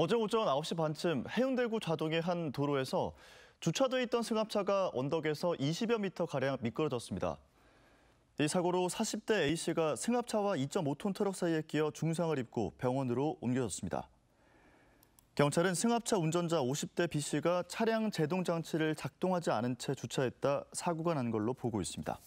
어제 오전 9시 반쯤 해운대구 좌동의 한 도로에서 주차돼 있던 승합차가 언덕에서 20여 미터 가량 미끄러졌습니다. 이 사고로 40대 A씨가 승합차와 2.5톤 트럭 사이에 끼어 중상을 입고 병원으로 옮겨졌습니다. 경찰은 승합차 운전자 50대 B씨가 차량 제동 장치를 작동하지 않은 채 주차했다 사고가 난 걸로 보고 있습니다.